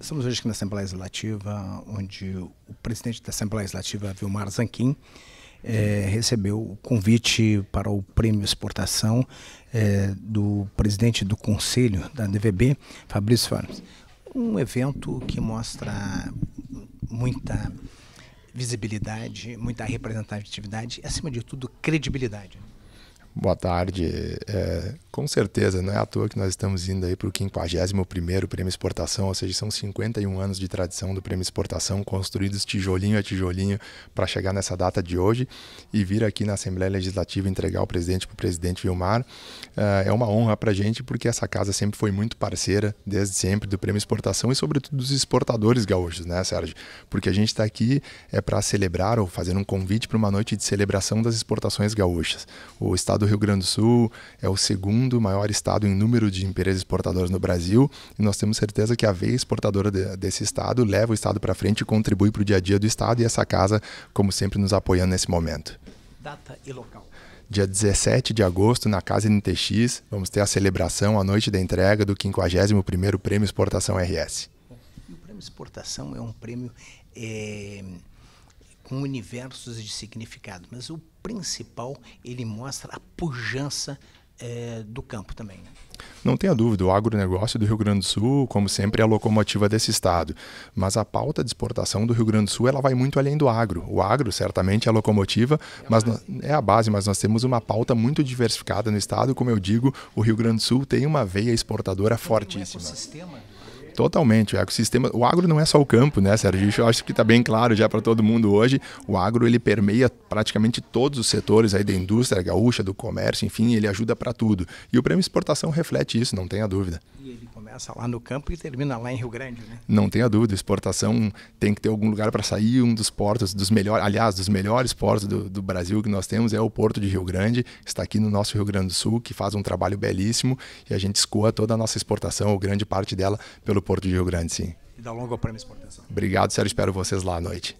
Estamos hoje aqui na Assembleia Legislativa, onde o presidente da Assembleia Legislativa, Vilmar Zanquim, é, recebeu o convite para o prêmio exportação é, do presidente do conselho da DVB, Fabrício Farms. Um evento que mostra muita visibilidade, muita representatividade e, acima de tudo, credibilidade. Boa tarde. É, com certeza, não é à toa que nós estamos indo aí para o 51 Prêmio Exportação, ou seja, são 51 anos de tradição do Prêmio Exportação, construídos tijolinho a tijolinho para chegar nessa data de hoje e vir aqui na Assembleia Legislativa entregar o presidente para o presidente Vilmar. É, é uma honra para a gente, porque essa casa sempre foi muito parceira, desde sempre, do Prêmio Exportação e sobretudo dos exportadores gaúchos, né, Sérgio? Porque a gente está aqui é para celebrar ou fazer um convite para uma noite de celebração das exportações gaúchas. O Estado Rio Grande do Sul é o segundo maior estado em número de empresas exportadoras no Brasil e nós temos certeza que a veia exportadora de, desse estado leva o estado para frente e contribui para o dia a dia do estado e essa casa, como sempre, nos apoiando nesse momento. Data e local dia 17 de agosto, na Casa NTX, vamos ter a celebração à noite da entrega do 51º Prêmio Exportação RS. O Prêmio Exportação é um prêmio é, com universos de significado, mas o principal ele mostra a pujança é, do campo também. Né? Não tenha dúvida, o agronegócio do Rio Grande do Sul, como sempre, é a locomotiva desse estado. Mas a pauta de exportação do Rio Grande do Sul ela vai muito além do agro. O agro, certamente, é a locomotiva, é mas é a base, mas nós temos uma pauta muito diversificada no estado. Como eu digo, o Rio Grande do Sul tem uma veia exportadora tem fortíssima. Um ecossistema. Totalmente, o ecossistema, o agro não é só o campo, né, Sérgio? Eu acho que está bem claro já para todo mundo hoje. O agro ele permeia praticamente todos os setores aí da indústria gaúcha, do comércio, enfim, ele ajuda para para tudo. E o prêmio exportação reflete isso, não tenha dúvida. E ele começa lá no campo e termina lá em Rio Grande, né? Não tenha dúvida, exportação tem que ter algum lugar para sair, um dos portos dos melhores, aliás, dos melhores portos do, do Brasil que nós temos é o Porto de Rio Grande, está aqui no nosso Rio Grande do Sul, que faz um trabalho belíssimo e a gente escoa toda a nossa exportação, ou grande parte dela, pelo Porto de Rio Grande, sim. E dá longa ao prêmio exportação. Obrigado, Sérgio, espero vocês lá à noite.